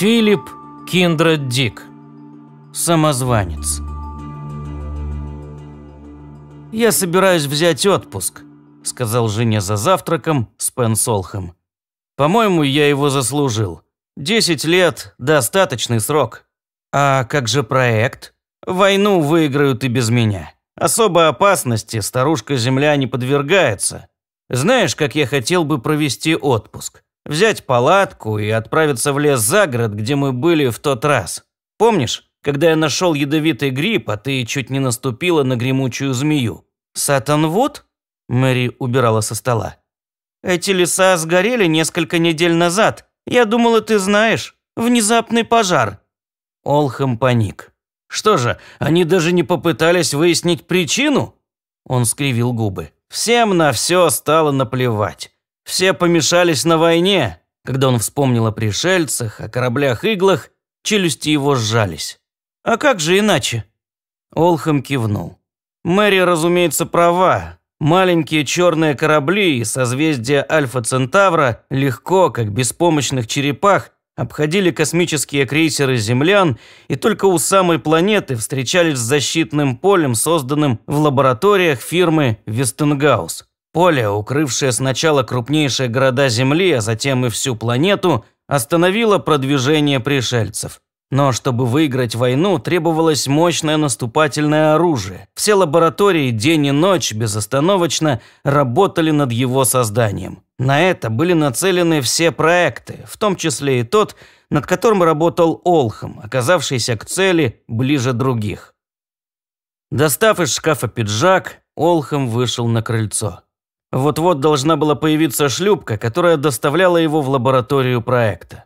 Филипп Киндред Дик. Самозванец. «Я собираюсь взять отпуск», – сказал жене за завтраком с Пен «По-моему, я его заслужил. Десять лет – достаточный срок. А как же проект? Войну выиграют и без меня. Особой опасности старушка-земля не подвергается. Знаешь, как я хотел бы провести отпуск? взять палатку и отправиться в лес за город, где мы были в тот раз. Помнишь, когда я нашел ядовитый гриб, а ты чуть не наступила на гремучую змею? Сатан Вуд? Мэри убирала со стола. Эти леса сгорели несколько недель назад. Я думала, ты знаешь. Внезапный пожар. Олхэм паник. Что же, они даже не попытались выяснить причину? Он скривил губы. Всем на все стало наплевать. Все помешались на войне. Когда он вспомнил о пришельцах, о кораблях-иглах, челюсти его сжались. А как же иначе? Олхам кивнул. Мэри, разумеется, права. Маленькие черные корабли и созвездия Альфа-Центавра легко, как беспомощных черепах, обходили космические крейсеры землян и только у самой планеты встречались с защитным полем, созданным в лабораториях фирмы Вестенгаус. Поле, укрывшее сначала крупнейшие города Земли, а затем и всю планету, остановило продвижение пришельцев. Но чтобы выиграть войну, требовалось мощное наступательное оружие. Все лаборатории день и ночь безостановочно работали над его созданием. На это были нацелены все проекты, в том числе и тот, над которым работал Олхам, оказавшийся к цели ближе других. Достав из шкафа пиджак, Олхам вышел на крыльцо. Вот-вот должна была появиться шлюпка, которая доставляла его в лабораторию проекта.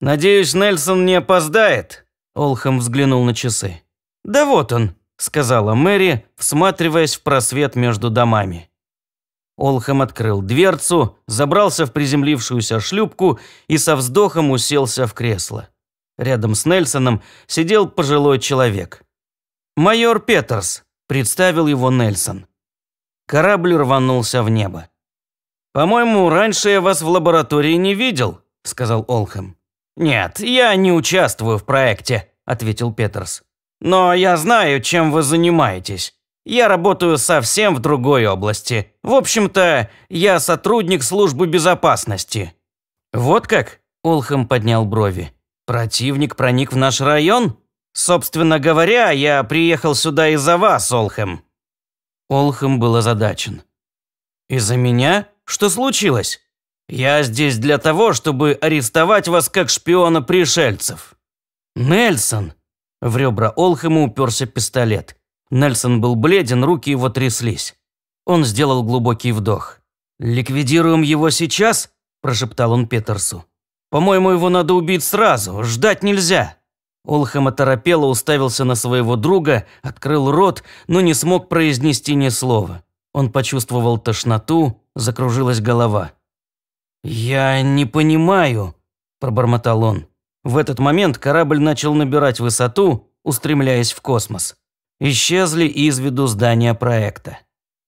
«Надеюсь, Нельсон не опоздает?» Олхам взглянул на часы. «Да вот он», – сказала Мэри, всматриваясь в просвет между домами. Олхам открыл дверцу, забрался в приземлившуюся шлюпку и со вздохом уселся в кресло. Рядом с Нельсоном сидел пожилой человек. «Майор Петерс», – представил его Нельсон. Корабль рванулся в небо. «По-моему, раньше я вас в лаборатории не видел», – сказал Олхэм. «Нет, я не участвую в проекте», – ответил Петерс. «Но я знаю, чем вы занимаетесь. Я работаю совсем в другой области. В общем-то, я сотрудник службы безопасности». «Вот как?» – Олхэм поднял брови. «Противник проник в наш район? Собственно говоря, я приехал сюда из-за вас, Олхэм. Олхэм был озадачен. «Из-за меня? Что случилось? Я здесь для того, чтобы арестовать вас как шпиона пришельцев». «Нельсон!» В ребра Олхэма уперся пистолет. Нельсон был бледен, руки его тряслись. Он сделал глубокий вдох. «Ликвидируем его сейчас?» – прошептал он Петерсу. «По-моему, его надо убить сразу, ждать нельзя». Олхам оторопело уставился на своего друга, открыл рот, но не смог произнести ни слова. Он почувствовал тошноту, закружилась голова. «Я не понимаю», – пробормотал он. В этот момент корабль начал набирать высоту, устремляясь в космос. Исчезли из виду здания проекта.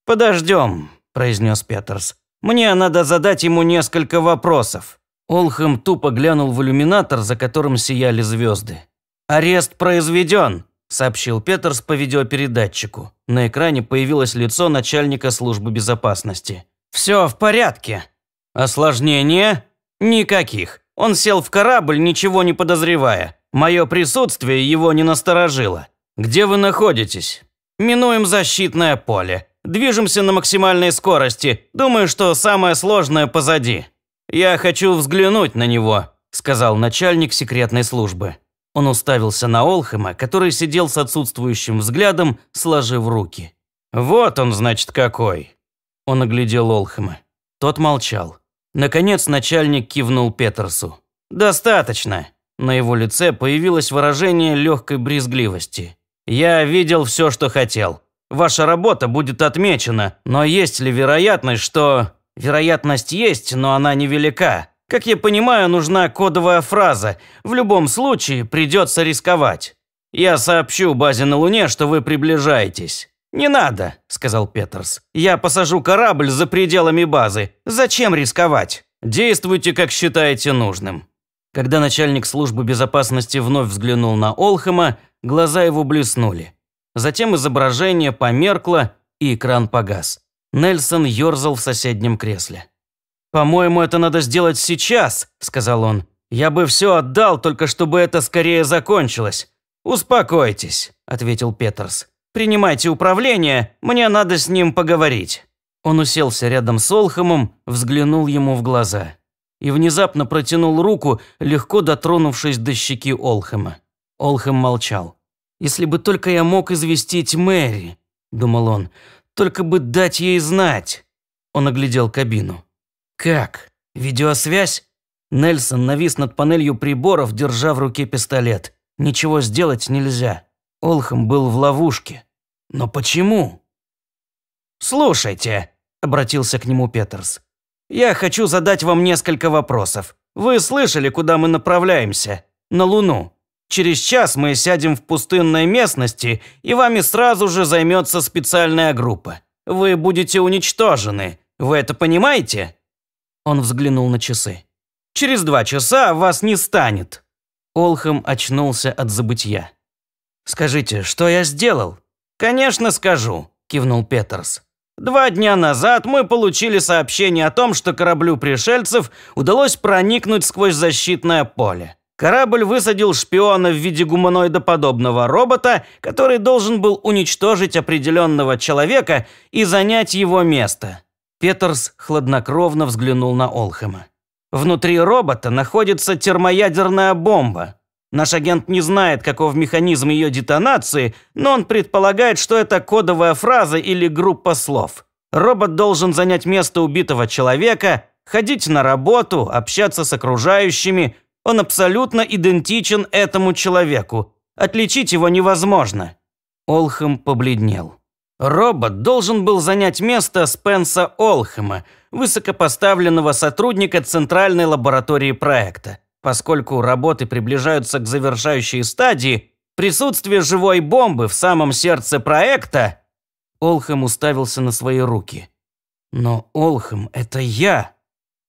«Подождем», – произнес Петерс. «Мне надо задать ему несколько вопросов». Олхэм тупо глянул в иллюминатор, за которым сияли звезды. «Арест произведен», – сообщил Петерс по видеопередатчику. На экране появилось лицо начальника службы безопасности. «Все в порядке». «Осложнения?» «Никаких. Он сел в корабль, ничего не подозревая. Мое присутствие его не насторожило. Где вы находитесь?» «Минуем защитное поле. Движемся на максимальной скорости. Думаю, что самое сложное позади». «Я хочу взглянуть на него», – сказал начальник секретной службы. Он уставился на Олхэма, который сидел с отсутствующим взглядом, сложив руки. «Вот он, значит, какой!» Он оглядел Олхэма. Тот молчал. Наконец начальник кивнул Петерсу. «Достаточно!» На его лице появилось выражение легкой брезгливости. «Я видел все, что хотел. Ваша работа будет отмечена, но есть ли вероятность, что...» «Вероятность есть, но она невелика. Как я понимаю, нужна кодовая фраза. В любом случае придется рисковать. Я сообщу базе на Луне, что вы приближаетесь. «Не надо», – сказал Петерс. «Я посажу корабль за пределами базы. Зачем рисковать? Действуйте, как считаете нужным». Когда начальник службы безопасности вновь взглянул на Олхэма, глаза его блеснули. Затем изображение померкло, и экран погас. Нельсон ерзал в соседнем кресле. «По-моему, это надо сделать сейчас», – сказал он. «Я бы все отдал, только чтобы это скорее закончилось». «Успокойтесь», – ответил Петерс. «Принимайте управление, мне надо с ним поговорить». Он уселся рядом с Олхомом, взглянул ему в глаза. И внезапно протянул руку, легко дотронувшись до щеки Олхэма. Олхэм молчал. «Если бы только я мог известить Мэри», – думал он, – «только бы дать ей знать». Он оглядел кабину. «Как? Видеосвязь?» Нельсон навис над панелью приборов, держа в руке пистолет. «Ничего сделать нельзя. Олхам был в ловушке. Но почему?» «Слушайте», – обратился к нему Петерс. «Я хочу задать вам несколько вопросов. Вы слышали, куда мы направляемся? На Луну. Через час мы сядем в пустынной местности, и вами сразу же займется специальная группа. Вы будете уничтожены. Вы это понимаете?» Он взглянул на часы. «Через два часа вас не станет!» Олхэм очнулся от забытья. «Скажите, что я сделал?» «Конечно скажу», – кивнул Петерс. «Два дня назад мы получили сообщение о том, что кораблю пришельцев удалось проникнуть сквозь защитное поле. Корабль высадил шпиона в виде гуманоидоподобного робота, который должен был уничтожить определенного человека и занять его место. Петерс хладнокровно взглянул на Олхэма. «Внутри робота находится термоядерная бомба. Наш агент не знает, каков механизм ее детонации, но он предполагает, что это кодовая фраза или группа слов. Робот должен занять место убитого человека, ходить на работу, общаться с окружающими. Он абсолютно идентичен этому человеку. Отличить его невозможно». Олхэм побледнел. Робот должен был занять место Спенса Олхэма, высокопоставленного сотрудника Центральной лаборатории проекта. Поскольку работы приближаются к завершающей стадии, присутствие живой бомбы в самом сердце проекта... Олхэм уставился на свои руки. Но Олхэм – это я.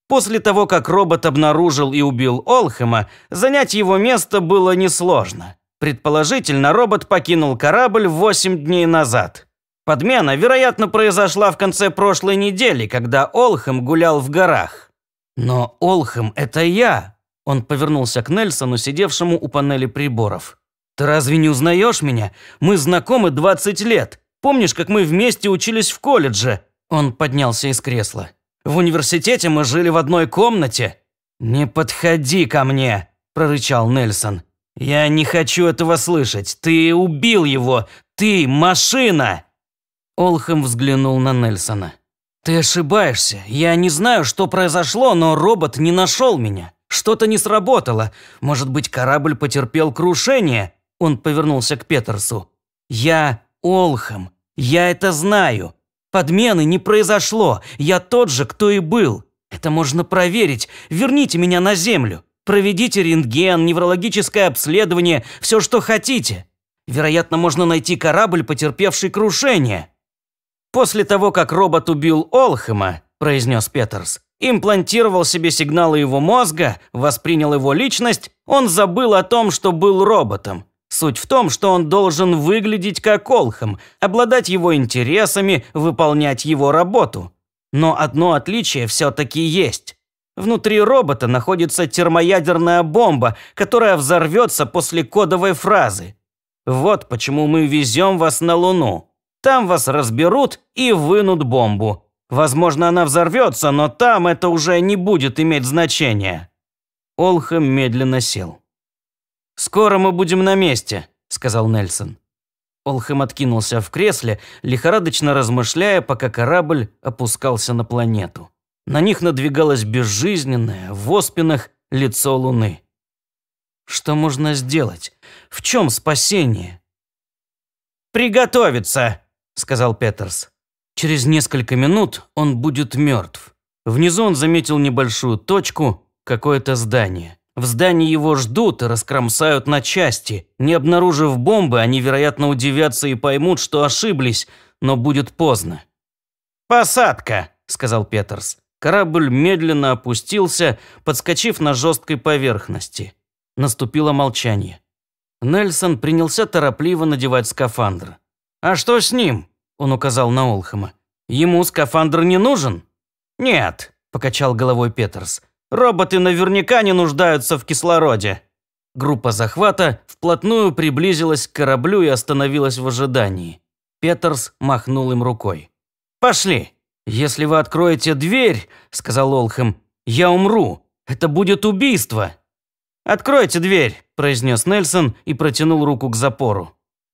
После того, как робот обнаружил и убил Олхэма, занять его место было несложно. Предположительно, робот покинул корабль 8 дней назад. Подмена, вероятно, произошла в конце прошлой недели, когда Олхэм гулял в горах. Но Олхэм – это я. Он повернулся к Нельсону, сидевшему у панели приборов. Ты разве не узнаешь меня? Мы знакомы 20 лет. Помнишь, как мы вместе учились в колледже? Он поднялся из кресла. В университете мы жили в одной комнате. Не подходи ко мне, прорычал Нельсон. Я не хочу этого слышать. Ты убил его. Ты машина. Олхэм взглянул на Нельсона. «Ты ошибаешься. Я не знаю, что произошло, но робот не нашел меня. Что-то не сработало. Может быть, корабль потерпел крушение?» Он повернулся к Петерсу. «Я Олхэм. Я это знаю. Подмены не произошло. Я тот же, кто и был. Это можно проверить. Верните меня на Землю. Проведите рентген, неврологическое обследование, все, что хотите. Вероятно, можно найти корабль, потерпевший крушение». «После того, как робот убил Олхэма», – произнес Петерс, имплантировал себе сигналы его мозга, воспринял его личность, он забыл о том, что был роботом. Суть в том, что он должен выглядеть как Олхэм, обладать его интересами, выполнять его работу. Но одно отличие все-таки есть. Внутри робота находится термоядерная бомба, которая взорвется после кодовой фразы. Вот почему мы везем вас на Луну. Там вас разберут и вынут бомбу. Возможно, она взорвется, но там это уже не будет иметь значения». Олхам медленно сел. «Скоро мы будем на месте», – сказал Нельсон. Олхэм откинулся в кресле, лихорадочно размышляя, пока корабль опускался на планету. На них надвигалось безжизненное, в оспинах, лицо Луны. «Что можно сделать? В чем спасение?» «Приготовиться!» сказал Петерс. Через несколько минут он будет мертв. Внизу он заметил небольшую точку, какое-то здание. В здании его ждут и раскромсают на части. Не обнаружив бомбы, они, вероятно, удивятся и поймут, что ошиблись, но будет поздно. «Посадка!» – сказал Петерс. Корабль медленно опустился, подскочив на жесткой поверхности. Наступило молчание. Нельсон принялся торопливо надевать скафандр. «А что с ним?» – он указал на Олхама. «Ему скафандр не нужен?» «Нет», – покачал головой Петерс. «Роботы наверняка не нуждаются в кислороде». Группа захвата вплотную приблизилась к кораблю и остановилась в ожидании. Петерс махнул им рукой. «Пошли! Если вы откроете дверь, — сказал Олхэм, — я умру. Это будет убийство!» «Откройте дверь!» – произнес Нельсон и протянул руку к запору.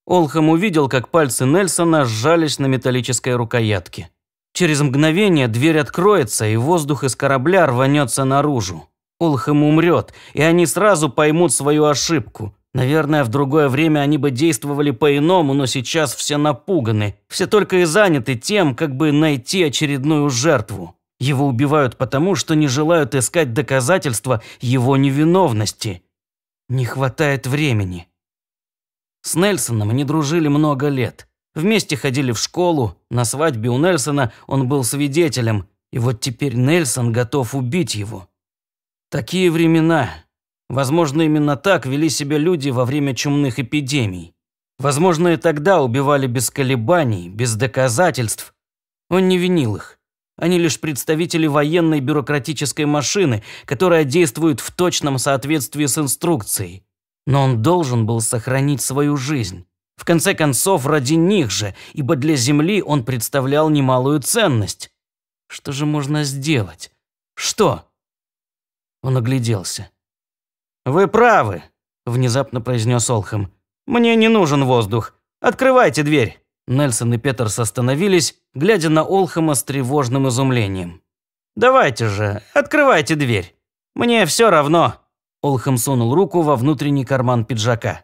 Олхам увидел, как пальцы Нельсона сжались на металлической рукоятке. Через мгновение дверь откроется, и воздух из корабля рванется наружу. Олхам умрет, и они сразу поймут свою ошибку. Наверное, в другое время они бы действовали по-иному, но сейчас все напуганы. Все только и заняты тем, как бы найти очередную жертву. Его убивают потому, что не желают искать доказательства его невиновности. Не хватает времени. С Нельсоном они дружили много лет. Вместе ходили в школу, на свадьбе у Нельсона он был свидетелем, и вот теперь Нельсон готов убить его. Такие времена. Возможно, именно так вели себя люди во время чумных эпидемий. Возможно, и тогда убивали без колебаний, без доказательств. Он не винил их. Они лишь представители военной бюрократической машины, которая действует в точном соответствии с инструкцией. Но он должен был сохранить свою жизнь. В конце концов, ради них же, ибо для Земли он представлял немалую ценность. Что же можно сделать? Что? Он огляделся. «Вы правы», – внезапно произнес Олхэм. «Мне не нужен воздух. Открывайте дверь». Нельсон и Петерс остановились, глядя на Олхэма с тревожным изумлением. «Давайте же, открывайте дверь. Мне все равно». Олхэм сунул руку во внутренний карман пиджака.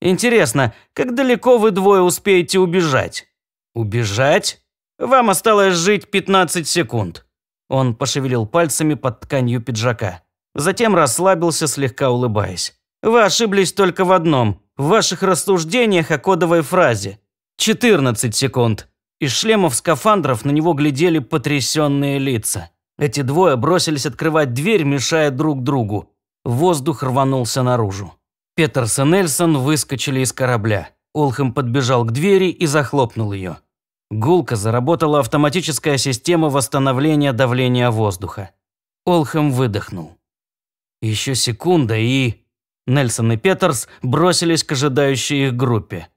«Интересно, как далеко вы двое успеете убежать?» «Убежать? Вам осталось жить 15 секунд». Он пошевелил пальцами под тканью пиджака. Затем расслабился, слегка улыбаясь. «Вы ошиблись только в одном. В ваших рассуждениях о кодовой фразе. 14 секунд». Из шлемов скафандров на него глядели потрясенные лица. Эти двое бросились открывать дверь, мешая друг другу воздух рванулся наружу. Петерс и Нельсон выскочили из корабля. Олхэм подбежал к двери и захлопнул ее. Гулко заработала автоматическая система восстановления давления воздуха. Олхэм выдохнул. Еще секунда и... Нельсон и Петерс бросились к ожидающей их группе.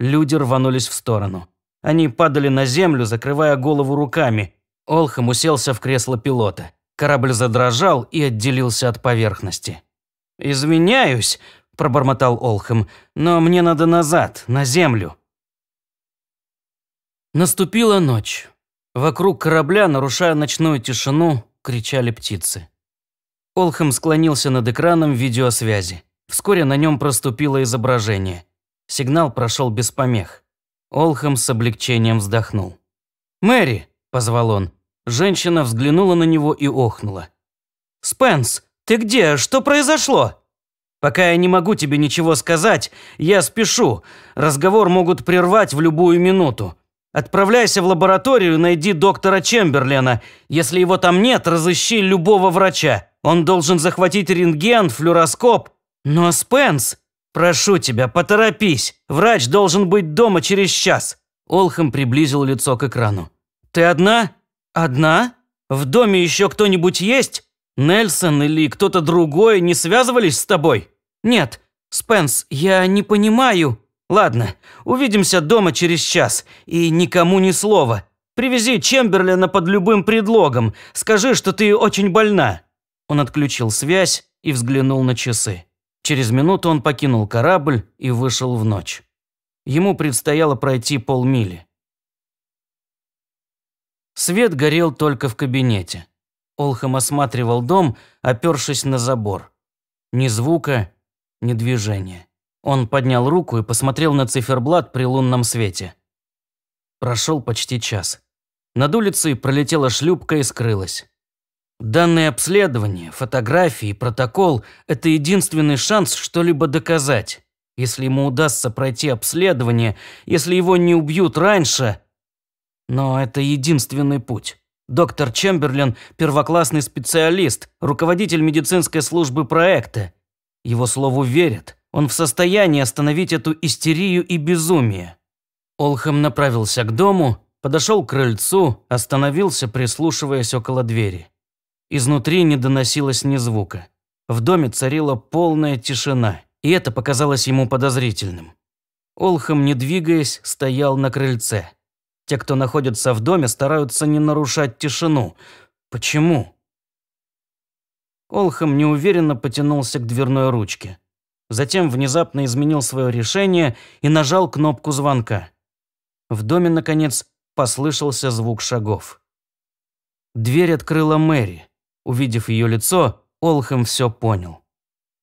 Люди рванулись в сторону. Они падали на землю, закрывая голову руками. Олхэм уселся в кресло пилота. Корабль задрожал и отделился от поверхности. «Извиняюсь», – пробормотал Олхэм, – «но мне надо назад, на землю». Наступила ночь. Вокруг корабля, нарушая ночную тишину, кричали птицы. Олхэм склонился над экраном видеосвязи. Вскоре на нем проступило изображение. Сигнал прошел без помех. Олхэм с облегчением вздохнул. «Мэри!» – позвал он. Женщина взглянула на него и охнула. «Спенс, ты где? Что произошло?» «Пока я не могу тебе ничего сказать, я спешу. Разговор могут прервать в любую минуту. Отправляйся в лабораторию, найди доктора Чемберлена. Если его там нет, разыщи любого врача. Он должен захватить рентген, флюороскоп. Но, Спенс, прошу тебя, поторопись. Врач должен быть дома через час». Олхэм приблизил лицо к экрану. «Ты одна?» «Одна? В доме еще кто-нибудь есть? Нельсон или кто-то другой не связывались с тобой?» «Нет, Спенс, я не понимаю». «Ладно, увидимся дома через час, и никому ни слова. Привези Чемберлина под любым предлогом, скажи, что ты очень больна». Он отключил связь и взглянул на часы. Через минуту он покинул корабль и вышел в ночь. Ему предстояло пройти полмили. Свет горел только в кабинете. Олхам осматривал дом, опершись на забор. Ни звука, ни движения. Он поднял руку и посмотрел на циферблат при лунном свете. Прошел почти час. Над улицей пролетела шлюпка и скрылась. Данное обследование, фотографии, протокол – это единственный шанс что-либо доказать. Если ему удастся пройти обследование, если его не убьют раньше, но это единственный путь. Доктор Чемберлин – первоклассный специалист, руководитель медицинской службы проекта. Его слову верят. Он в состоянии остановить эту истерию и безумие. Олхэм направился к дому, подошел к крыльцу, остановился, прислушиваясь около двери. Изнутри не доносилось ни звука. В доме царила полная тишина, и это показалось ему подозрительным. Олхэм, не двигаясь, стоял на крыльце. Те, кто находится в доме, стараются не нарушать тишину. Почему? Олхам неуверенно потянулся к дверной ручке. Затем внезапно изменил свое решение и нажал кнопку звонка. В доме, наконец, послышался звук шагов. Дверь открыла Мэри. Увидев ее лицо, Олхэм все понял.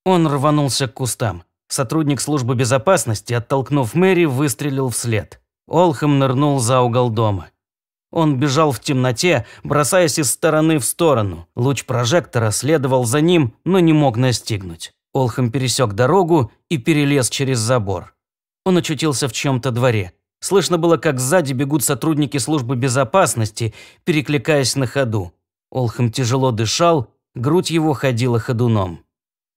Он рванулся к кустам. Сотрудник службы безопасности, оттолкнув Мэри, выстрелил вслед. Олхам нырнул за угол дома. Он бежал в темноте, бросаясь из стороны в сторону. Луч прожектора следовал за ним, но не мог настигнуть. Олхам пересек дорогу и перелез через забор. Он очутился в чем-то дворе. Слышно было, как сзади бегут сотрудники службы безопасности, перекликаясь на ходу. Олхам тяжело дышал, грудь его ходила ходуном.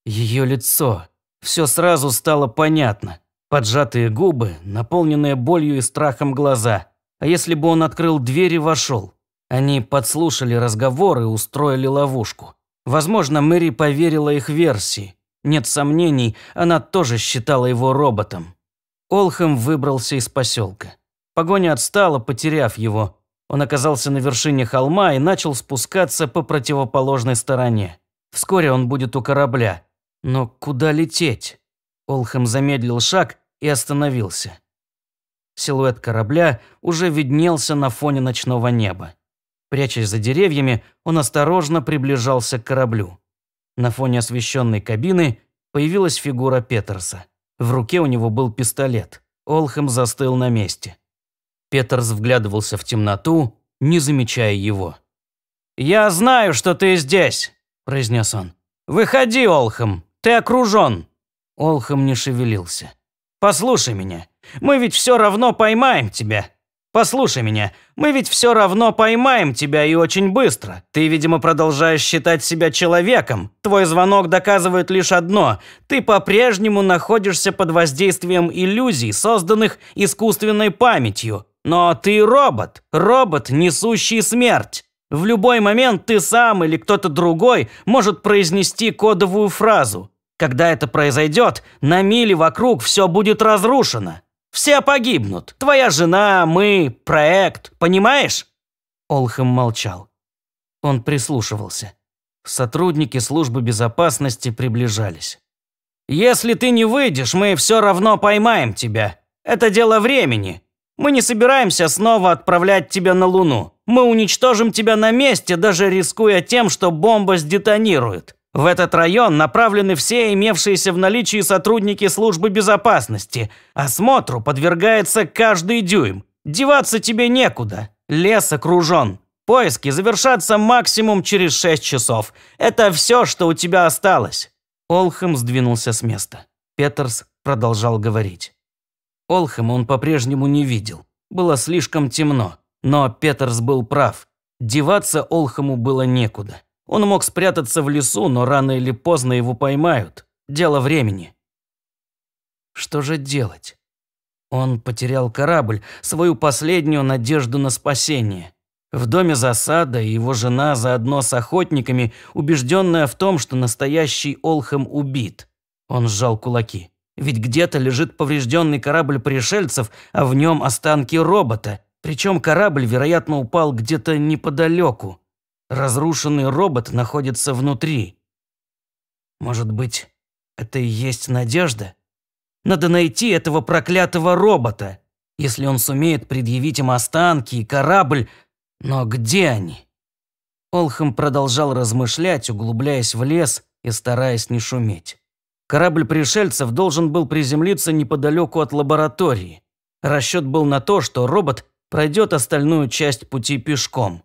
Ее лицо. Все сразу стало понятно. Поджатые губы, наполненные болью и страхом глаза. А если бы он открыл дверь и вошел? Они подслушали разговор и устроили ловушку. Возможно, Мэри поверила их версии. Нет сомнений, она тоже считала его роботом. Олхэм выбрался из поселка. Погоня отстала, потеряв его. Он оказался на вершине холма и начал спускаться по противоположной стороне. Вскоре он будет у корабля. Но куда лететь? Олхэм замедлил шаг и остановился. Силуэт корабля уже виднелся на фоне ночного неба. Прячась за деревьями, он осторожно приближался к кораблю. На фоне освещенной кабины появилась фигура Петерса. В руке у него был пистолет. Олхэм застыл на месте. Петерс вглядывался в темноту, не замечая его. «Я знаю, что ты здесь», – произнес он. «Выходи, Олхэм, ты окружен». Олхэм не шевелился. Послушай меня. Мы ведь все равно поймаем тебя. Послушай меня. Мы ведь все равно поймаем тебя и очень быстро. Ты, видимо, продолжаешь считать себя человеком. Твой звонок доказывает лишь одно. Ты по-прежнему находишься под воздействием иллюзий, созданных искусственной памятью. Но ты робот. Робот, несущий смерть. В любой момент ты сам или кто-то другой может произнести кодовую фразу. Когда это произойдет, на миле вокруг все будет разрушено. Все погибнут. Твоя жена, мы, проект, понимаешь?» Олхэм молчал. Он прислушивался. Сотрудники службы безопасности приближались. «Если ты не выйдешь, мы все равно поймаем тебя. Это дело времени. Мы не собираемся снова отправлять тебя на Луну. Мы уничтожим тебя на месте, даже рискуя тем, что бомба сдетонирует. В этот район направлены все имевшиеся в наличии сотрудники службы безопасности. Осмотру подвергается каждый дюйм. Деваться тебе некуда. Лес окружен. Поиски завершатся максимум через 6 часов. Это все, что у тебя осталось». Олхэм сдвинулся с места. Петерс продолжал говорить. Олхэма он по-прежнему не видел. Было слишком темно. Но Петерс был прав. Деваться Олхэму было некуда. Он мог спрятаться в лесу, но рано или поздно его поймают. Дело времени. Что же делать? Он потерял корабль, свою последнюю надежду на спасение. В доме засада, его жена заодно с охотниками, убежденная в том, что настоящий Олхэм убит. Он сжал кулаки. Ведь где-то лежит поврежденный корабль пришельцев, а в нем останки робота. Причем корабль, вероятно, упал где-то неподалеку. Разрушенный робот находится внутри. Может быть, это и есть надежда? Надо найти этого проклятого робота, если он сумеет предъявить им останки и корабль. Но где они? Олхам продолжал размышлять, углубляясь в лес и стараясь не шуметь. Корабль пришельцев должен был приземлиться неподалеку от лаборатории. Расчет был на то, что робот пройдет остальную часть пути пешком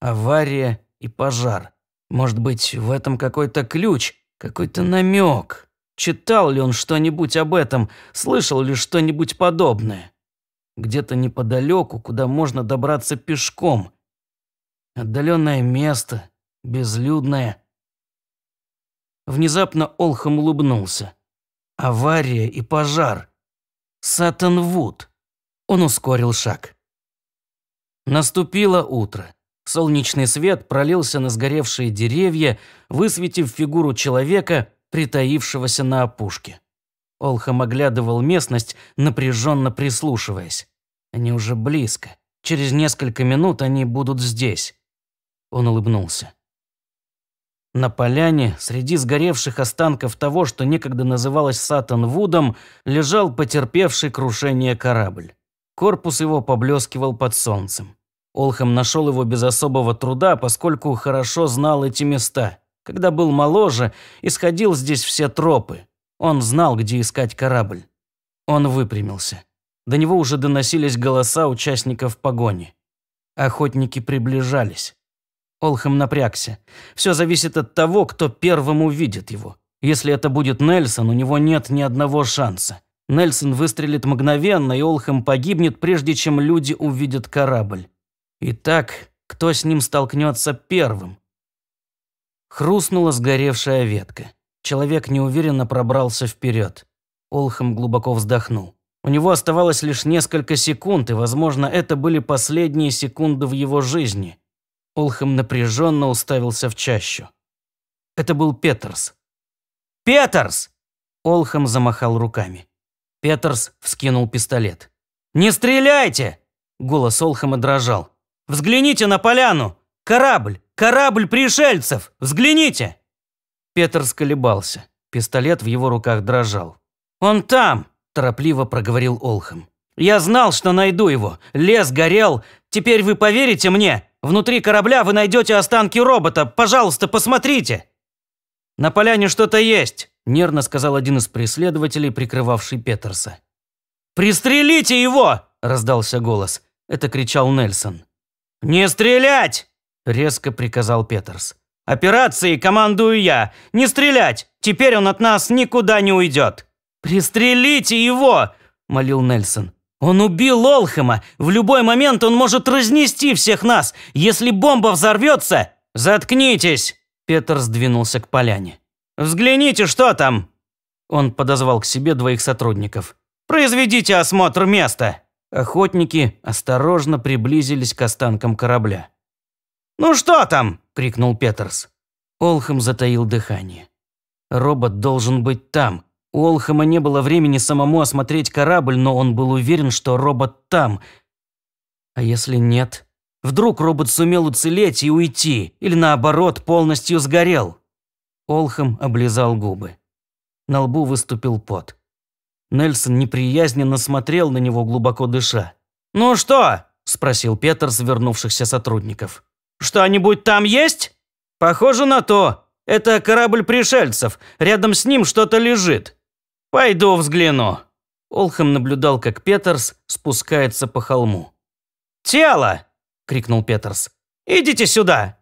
авария и пожар. Может быть, в этом какой-то ключ, какой-то намек. Читал ли он что-нибудь об этом, слышал ли что-нибудь подобное? Где-то неподалеку, куда можно добраться пешком. Отдаленное место, безлюдное. Внезапно Олхам улыбнулся. Авария и пожар. Саттон Он ускорил шаг. Наступило утро. Солнечный свет пролился на сгоревшие деревья, высветив фигуру человека, притаившегося на опушке. Олхам оглядывал местность, напряженно прислушиваясь. Они уже близко. Через несколько минут они будут здесь. Он улыбнулся. На поляне, среди сгоревших останков того, что некогда называлось Сатан-Вудом, лежал потерпевший крушение корабль. Корпус его поблескивал под солнцем. Олхэм нашел его без особого труда, поскольку хорошо знал эти места. Когда был моложе, исходил здесь все тропы. Он знал, где искать корабль. Он выпрямился. До него уже доносились голоса участников погони. Охотники приближались. Олхэм напрягся. Все зависит от того, кто первым увидит его. Если это будет Нельсон, у него нет ни одного шанса. Нельсон выстрелит мгновенно, и Олхэм погибнет, прежде чем люди увидят корабль. Итак, кто с ним столкнется первым? Хрустнула сгоревшая ветка. Человек неуверенно пробрался вперед. Олхам глубоко вздохнул. У него оставалось лишь несколько секунд, и, возможно, это были последние секунды в его жизни. Олхам напряженно уставился в чащу. Это был Петерс. «Петерс!» Олхам замахал руками. Петерс вскинул пистолет. «Не стреляйте!» Голос Олхама дрожал. Взгляните на поляну! Корабль! Корабль пришельцев! Взгляните!» Петр сколебался. Пистолет в его руках дрожал. «Он там!» – торопливо проговорил Олхам. «Я знал, что найду его. Лес горел. Теперь вы поверите мне? Внутри корабля вы найдете останки робота. Пожалуйста, посмотрите!» «На поляне что-то есть», – нервно сказал один из преследователей, прикрывавший Петерса. «Пристрелите его!» – раздался голос. Это кричал Нельсон. «Не стрелять!» – резко приказал Петерс. Операции командую я! Не стрелять! Теперь он от нас никуда не уйдет!» «Пристрелите его!» – молил Нельсон. «Он убил Олхэма! В любой момент он может разнести всех нас! Если бомба взорвется...» «Заткнитесь!» – Петерс двинулся к поляне. «Взгляните, что там!» Он подозвал к себе двоих сотрудников. «Произведите осмотр места!» Охотники осторожно приблизились к останкам корабля. «Ну что там?» – крикнул Петерс. Олхам затаил дыхание. Робот должен быть там. У Олхама не было времени самому осмотреть корабль, но он был уверен, что робот там. А если нет? Вдруг робот сумел уцелеть и уйти, или наоборот, полностью сгорел? Олхам облизал губы. На лбу выступил пот. Нельсон неприязненно смотрел на него, глубоко дыша. «Ну что?» – спросил Петер свернувшихся сотрудников. «Что-нибудь там есть?» «Похоже на то. Это корабль пришельцев. Рядом с ним что-то лежит. Пойду взгляну». Олхэм наблюдал, как Петерс спускается по холму. «Тело!» – крикнул Петерс. «Идите сюда!»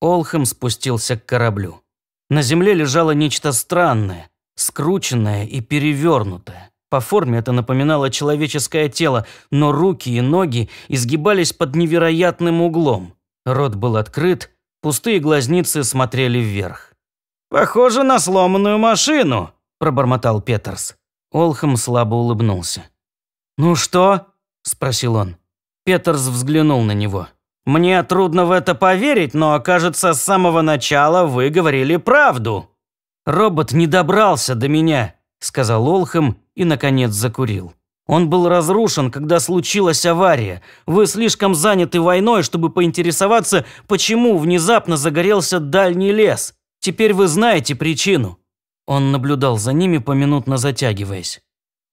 Олхэм спустился к кораблю. На земле лежало нечто странное, скрученное и перевернутое. По форме это напоминало человеческое тело, но руки и ноги изгибались под невероятным углом. Рот был открыт, пустые глазницы смотрели вверх. «Похоже на сломанную машину», – пробормотал Петерс. Олхам слабо улыбнулся. «Ну что?» – спросил он. Петерс взглянул на него. «Мне трудно в это поверить, но, кажется, с самого начала вы говорили правду». «Робот не добрался до меня», – сказал Олхэм и, наконец, закурил. «Он был разрушен, когда случилась авария. Вы слишком заняты войной, чтобы поинтересоваться, почему внезапно загорелся дальний лес. Теперь вы знаете причину». Он наблюдал за ними, поминутно затягиваясь.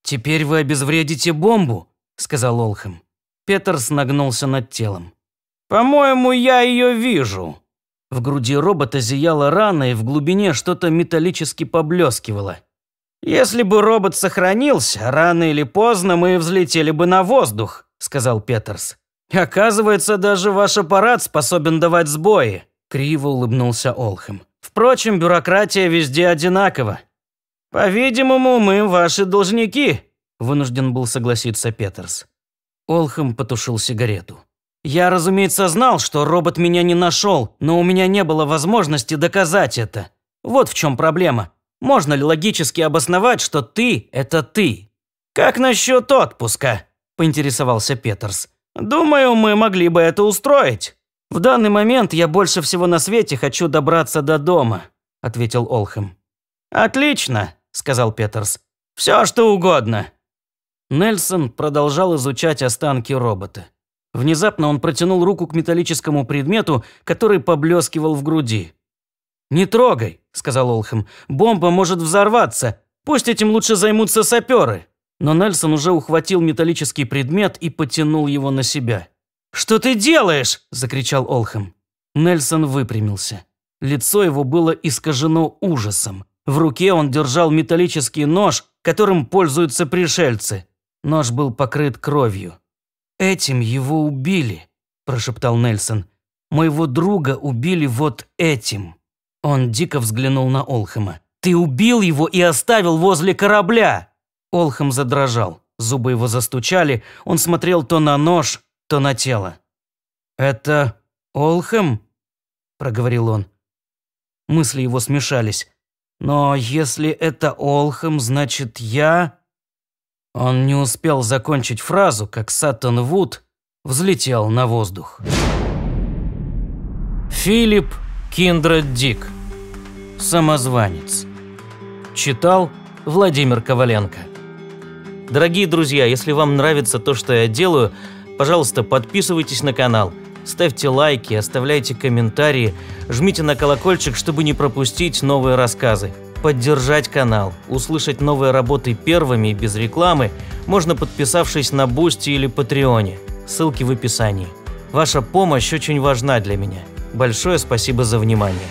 «Теперь вы обезвредите бомбу», – сказал Олхэм. Петерс нагнулся над телом. «По-моему, я ее вижу», в груди робота зияла рана, и в глубине что-то металлически поблескивало. «Если бы робот сохранился, рано или поздно мы взлетели бы на воздух», – сказал Петерс. «Оказывается, даже ваш аппарат способен давать сбои», – криво улыбнулся Олхэм. «Впрочем, бюрократия везде одинакова». «По-видимому, мы ваши должники», – вынужден был согласиться Петерс. Олхэм потушил сигарету. Я, разумеется, знал, что робот меня не нашел, но у меня не было возможности доказать это. Вот в чем проблема. Можно ли логически обосновать, что ты – это ты? «Как насчет отпуска?» – поинтересовался Петерс. «Думаю, мы могли бы это устроить». «В данный момент я больше всего на свете хочу добраться до дома», – ответил Олхэм. «Отлично», – сказал Петерс. «Все, что угодно». Нельсон продолжал изучать останки робота. Внезапно он протянул руку к металлическому предмету, который поблескивал в груди. «Не трогай», – сказал Олхэм. «Бомба может взорваться. Пусть этим лучше займутся саперы». Но Нельсон уже ухватил металлический предмет и потянул его на себя. «Что ты делаешь?» – закричал Олхэм. Нельсон выпрямился. Лицо его было искажено ужасом. В руке он держал металлический нож, которым пользуются пришельцы. Нож был покрыт кровью. «Этим его убили», – прошептал Нельсон. «Моего друга убили вот этим». Он дико взглянул на Олхэма. «Ты убил его и оставил возле корабля!» Олхэм задрожал. Зубы его застучали. Он смотрел то на нож, то на тело. «Это Олхэм?» – проговорил он. Мысли его смешались. «Но если это Олхэм, значит, я...» Он не успел закончить фразу, как Саттон Вуд взлетел на воздух. Филипп Киндред Дик. Самозванец. Читал Владимир Коваленко. Дорогие друзья, если вам нравится то, что я делаю, пожалуйста, подписывайтесь на канал, ставьте лайки, оставляйте комментарии, жмите на колокольчик, чтобы не пропустить новые рассказы. Поддержать канал, услышать новые работы первыми и без рекламы можно подписавшись на Бусти или Патреоне. Ссылки в описании. Ваша помощь очень важна для меня. Большое спасибо за внимание.